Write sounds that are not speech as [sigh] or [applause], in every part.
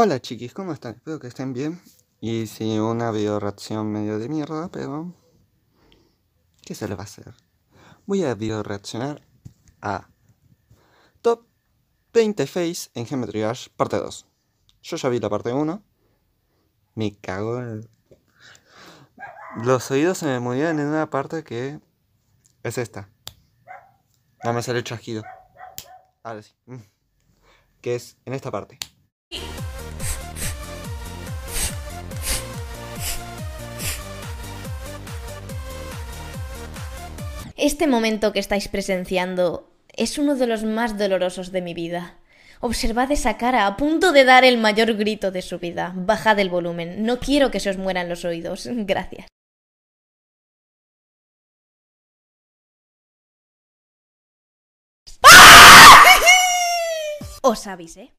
Hola chiquis, ¿cómo están? Espero que estén bien. Y si una video reacción medio de mierda, pero... ¿Qué se le va a hacer? Voy a video reaccionar a... Top 20 Face en Geometry Dash, parte 2. Yo ya vi la parte 1. Me cago Los oídos se me movían en una parte que... Es esta. No me sale el Ahora sí. Mm. Que es en esta parte. Este momento que estáis presenciando es uno de los más dolorosos de mi vida. Observad esa cara a punto de dar el mayor grito de su vida. Bajad el volumen. No quiero que se os mueran los oídos. [laughs] Gracias. ¡Ah! Os ¿eh?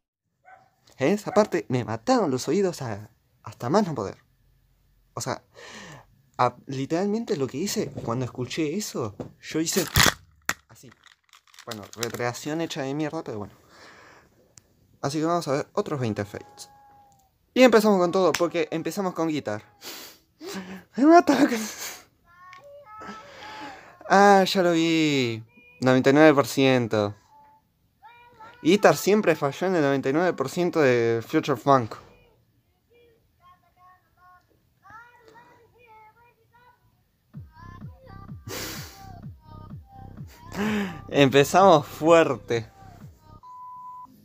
Esa parte me mataron los oídos hasta más no poder. O sea, literalmente lo que hice cuando escuché eso, yo hice así. Bueno, recreación hecha de mierda, pero bueno. Así que vamos a ver otros 20 fates. Y empezamos con todo, porque empezamos con guitar. [laughs] Me mata. Ah, ya lo vi. 99%. Guitar siempre falló en el 99% de Future Funk. Empezamos fuerte.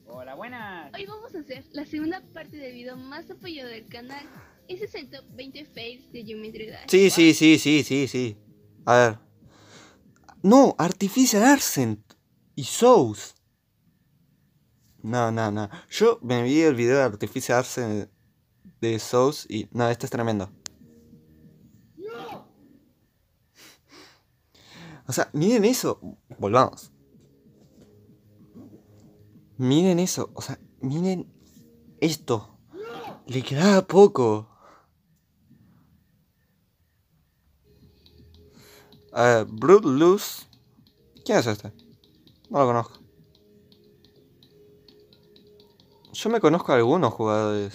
Hola, buenas. Hoy vamos a hacer la segunda parte del video más apoyado del canal. Ese es el top 20 fails de Geometry Dash. Sí, sí, sí, sí, sí, sí. A ver. No, Artificial Arcent y Souls. No, no, no. Yo me vi el video de Artificial Arcent de Souls y. No, este es tremendo. O sea, miren eso. Volvamos. Miren eso, o sea, miren esto. Le quedaba poco. a Brute Loose. ¿Quién es este? No lo conozco. Yo me conozco algunos jugadores.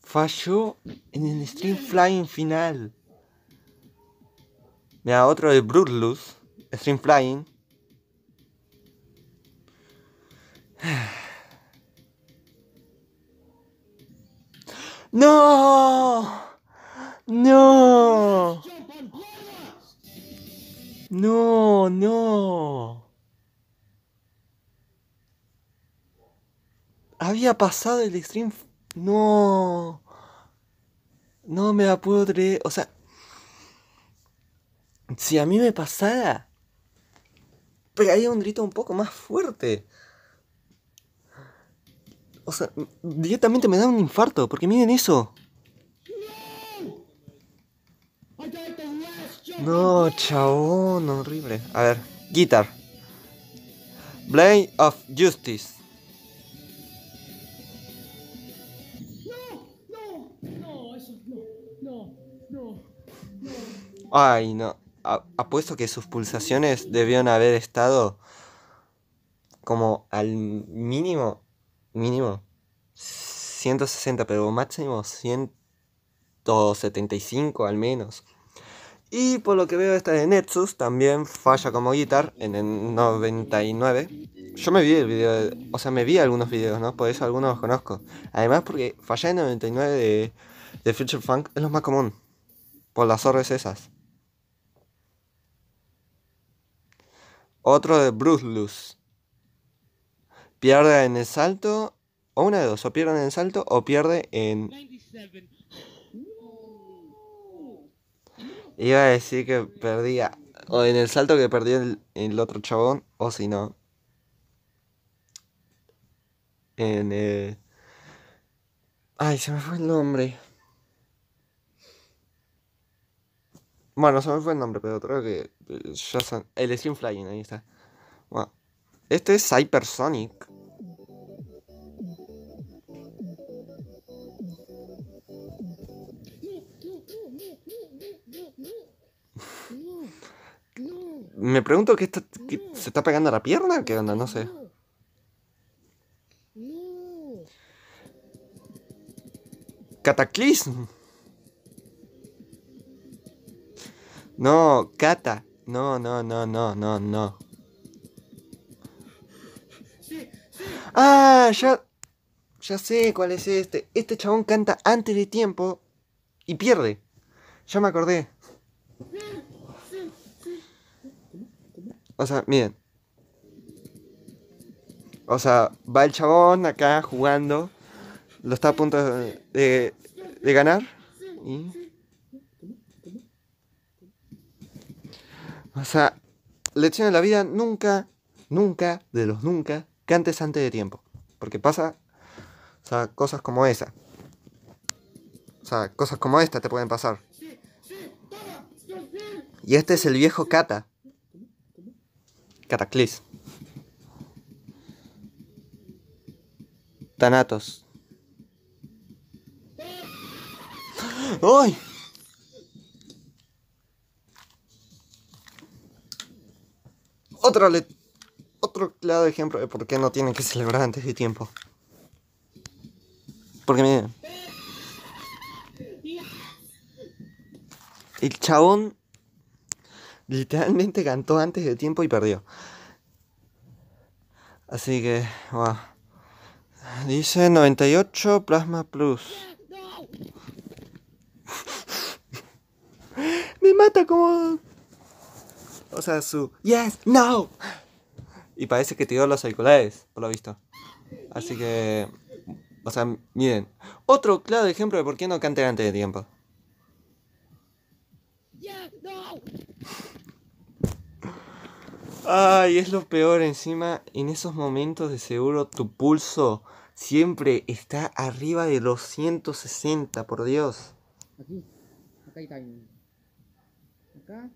Falló en el stream flying final. Mira, otro de Brutlus, Stream Flying. [sighs] ¡No! ¡No! ¡No, no! Había pasado el Stream... ¡No! No me la puedo creer. O sea, si a mí me pasara, pegaría un grito un poco más fuerte. O sea, directamente me da un infarto, porque miren eso. No, chabón, horrible. A ver, guitar. Blade of Justice. Ay, no apuesto que sus pulsaciones debieron haber estado como al mínimo, mínimo 160, pero máximo 175 al menos. Y por lo que veo esta de Nexus también falla como guitar en el 99. Yo me vi el video, o sea, me vi algunos videos, ¿no? Por eso algunos los conozco. Además porque falla en el 99 de, Future Funk es lo más común. Por las horas esas. otro de Bruce luz Pierde en el salto, o una de dos, o pierde en el salto o pierde en... Iba a decir que perdía, o en el salto que perdió el, el otro chabón, o si no. En... Eh, ay, se me fue el nombre. Bueno, se me fue el nombre, pero creo que Shazam, el un Flying, ahí está. este es Hypersonic. [laughs] Me pregunto qué, está, se está pegando a la pierna, qué onda, no sé. Cataclismo. No, Cata. No, no, no, no, no, no. Ah, ya. Ya sé cuál es este. Este chabón canta antes de tiempo y pierde. Ya me acordé. O sea, miren. O sea, va el chabón acá jugando. Lo está a punto de, de ganar. Y... O sea, lección de la vida, nunca, nunca, de los nunca, cantes antes de tiempo. Porque pasa, o sea, cosas como esa. O sea, cosas como esta te pueden pasar. Y este es el viejo Cata. Cataclis. tanatos. ¡Uy! Otro, lado otro claro ejemplo de por qué no tienen que celebrar antes de tiempo. Porque miren. El chabón literalmente cantó antes de tiempo y perdió. Así que, Dice 98 Plasma Plus. [laughs] Me mata como o sea, su yes, no. Y parece que te dio los auriculares, por lo visto. Así que. O sea, miren. Otro claro ejemplo de por qué no canten antes de tiempo. Ay, es lo peor encima. En esos momentos de seguro tu pulso siempre está arriba de los 160, por Dios. Aquí, acá está. Acá.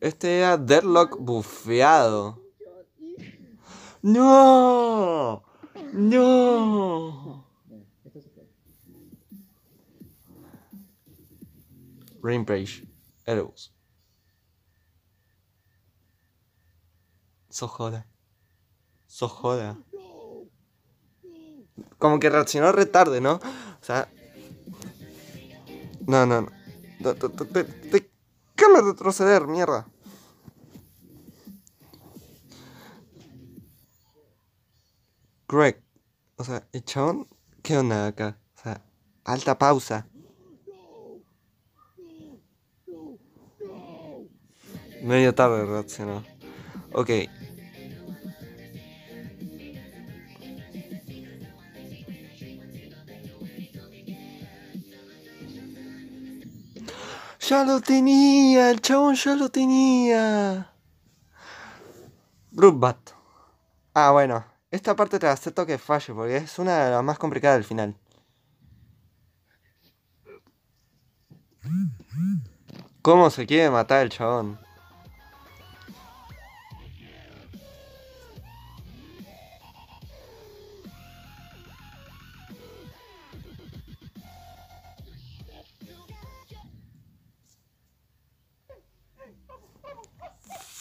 Este era Deadlock bufeado. ¡No! ¡No! Rampage, Erebus. Sojoda. Sojoda. Como que reaccionó retarde, ¿no? O sea. No, no, no. de retroceder, mierda. Greg. O sea, ¿y chabón? ¿Qué onda acá? O sea, alta pausa. Medio tarde no... Ok, Ya lo tenía, el chabón ya lo tenía. RUBBAT Ah, bueno. Esta parte te acepto que falle porque es una de las más complicadas del final. ¿Cómo se quiere matar el chabón?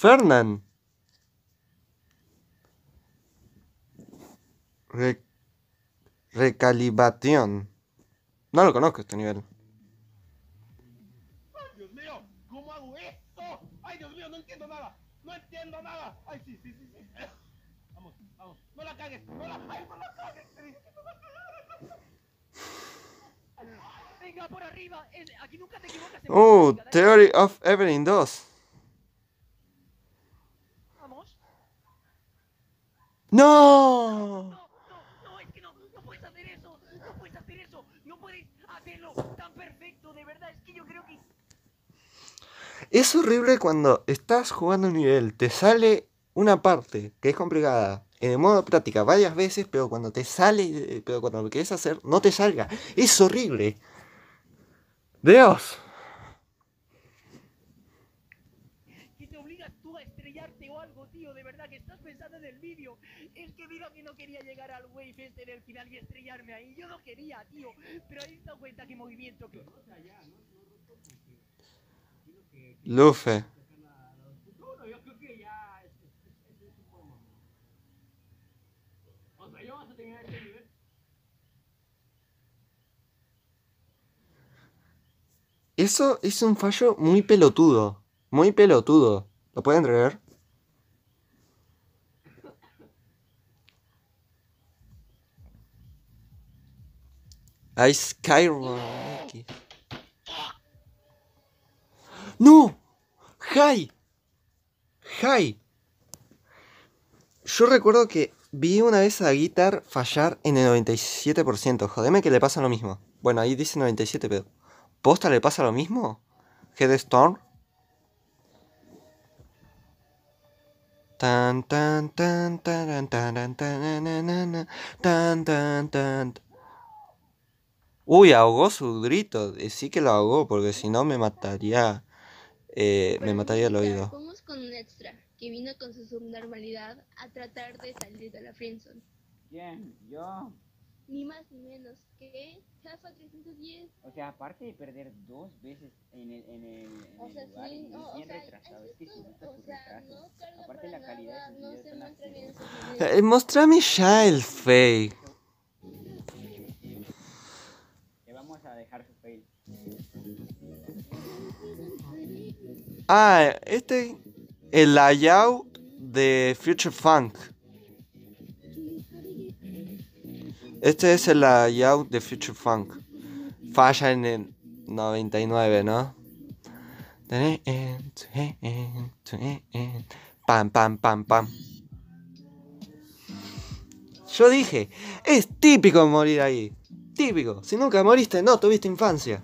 Fernand. Re No lo conozco este nivel. ¡Ay, Dios mío! ¿Cómo hago esto? ¡Ay, Dios mío! No entiendo nada. No entiendo nada. ¡Ay, sí, sí, sí! sí. [laughs] Vamos, vamos. No la cagues. No la, ay, no la cagues. [laughs] Venga, por arriba. Aquí nunca te equivocas. Oh, Theory of Everything 2. ¡No! No, no, es que no, no puedes hacer eso, no puedes hacer eso, no puedes hacerlo tan perfecto, de verdad, es que yo creo que... Es horrible cuando estás jugando un nivel, te sale una parte que es complicada en el modo práctica varias veces, pero cuando te sale, pero cuando lo quieres hacer, no te salga. Es horrible. Dios. Que te obligas tú a estrellarte o algo, tío. De verdad que estás pensando en el vídeo. Es que mira que no quería llegar al wave este En el final y estrellarme ahí. Yo no quería, tío. Pero ahí está cuenta que movimiento que. Lufe Eso es un fallo muy pelotudo. Muy pelotudo. ¿Lo pueden creer? Hay Skyrim. ¡No! ¡Hi! ¡Hi! Yo recuerdo que vi una vez a Guitar fallar en el 97%. Jodeme que le pasa lo mismo. Bueno, ahí dice 97, pero. ¿Posta le pasa lo mismo? ¿Headstone? Tan tan tan tan tan tan tan tan tan tan tan tan Uy, ahogó su grito. Eh, sí que lo ahogó, porque si no me mataría. Eh, me mataría el oído. Vamos con un extra que vino con su subnormalidad a tratar de salir de la ¿Quién? ¿Yo? Ni más ni menos que 310. O sea, aparte de perder dos veces en el. En el en o sea, no, que aparte la calidad no se muestra bien su. Eh, mostrame ya el fake. Ah, este. El layout de Future Funk. Este es el layout de Future Funk. Falla en el 99, ¿no? Eh, eh, eh, pam, pam, pam, pam. Yo dije, es típico morir ahí. Típico. Si nunca moriste, no tuviste infancia.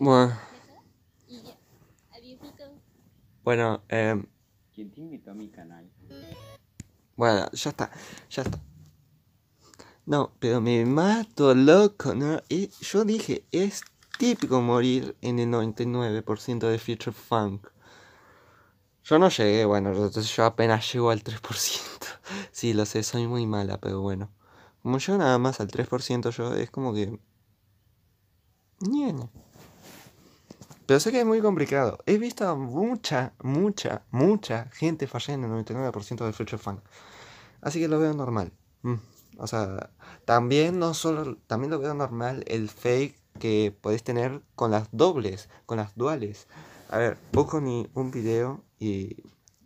Bueno. Bueno, em, eh... ¿Quién canal? Bueno, ya está, ya está. No, pero me mato loco, ¿no? Y yo dije, es típico morir en el 99% de Future Funk. Yo no llegué, bueno, entonces yo apenas llego al 3%. [laughs] sí, lo sé, soy muy mala, pero bueno. Como yo nada más al 3%, yo es como que... Niña. Pero sé que es muy complicado. He visto mucha, mucha, mucha gente fallando, en el 99% de Future Funk. Así que lo veo normal. Mm. O sea, también no solo, también lo veo normal el fake que podéis tener con las dobles, con las duales. A ver, busco ni un video y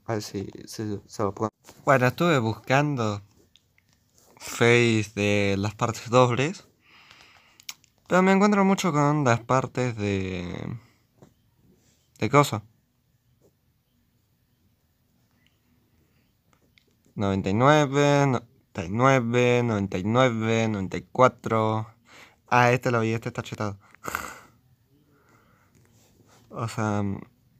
a ver si, se lo puedo. Bueno, estuve buscando face de las partes dobles, pero me encuentro mucho con las partes de de cosa? 99, 99, 99, 94. Ah, este lo vi, este está chetado. [sighs] o sea,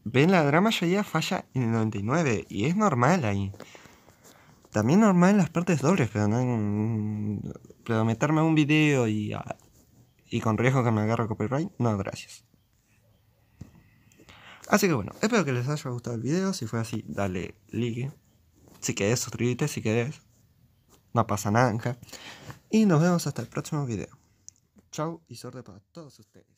ven, la gran mayoría falla en el 99 y es normal ahí. También normal en las partes dobles, pero no Pero meterme un video y, ah, y con riesgo que me agarre copyright, no, gracias. Así que bueno, espero que les haya gustado el video. Si fue así, dale like. Si querés, suscríbete. Si querés, no pasa nada. Y nos vemos hasta el próximo video. Chau y suerte para todos ustedes.